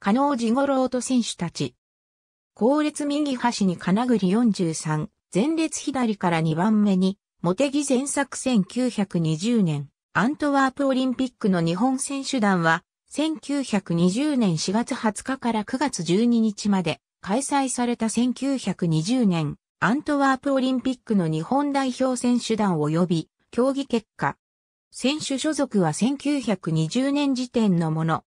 加納治五郎と選手たち。後列右端に金栗43、前列左から2番目に、茂木前作1920年、アントワープオリンピックの日本選手団は、1920年4月20日から9月12日まで開催された1920年アントワープオリンピックの日本代表選手団及び競技結果。選手所属は1920年時点のもの、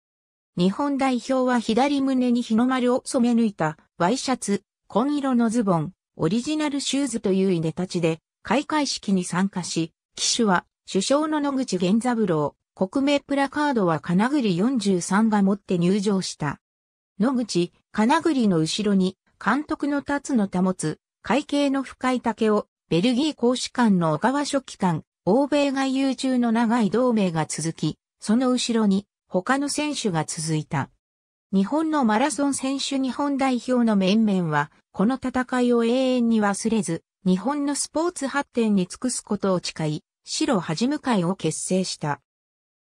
日本代表は左胸に日の丸を染め抜いたワイシャツ、紺色のズボン、オリジナルシューズという稲でたちで開会式に参加し、騎手は首相の野口源三郎、国名プラカードは金栗43が持って入場した。野口、金栗の後ろに監督の立つの保つ、会計の深い竹をベルギー公使館の小川書記官、欧米外遊中の長い同盟が続き、その後ろに他の選手が続いた。日本のマラソン選手日本代表の面々は、この戦いを永遠に忘れず、日本のスポーツ発展に尽くすことを誓い、白はじむ会を結成した。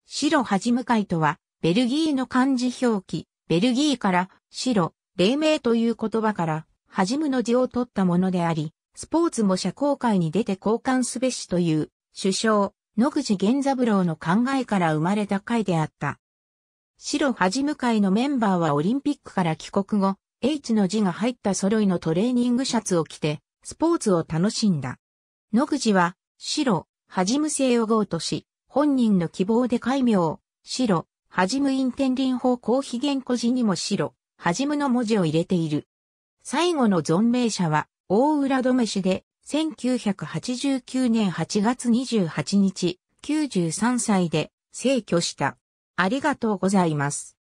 白はじむ会とは、ベルギーの漢字表記、ベルギーから白、黎明という言葉から、はじむの字を取ったものであり、スポーツも社交界に出て交換すべしという、首相、野口源三郎の考えから生まれた会であった。白恥む会のメンバーはオリンピックから帰国後、H の字が入った揃いのトレーニングシャツを着て、スポーツを楽しんだ。野口は、白、恥む制を号とし、本人の希望で改名、白、恥むインテンリン法公費言古字にも白、恥むの文字を入れている。最後の存命者は、大浦留氏で、1989年8月28日、93歳で、逝去した。ありがとうございます。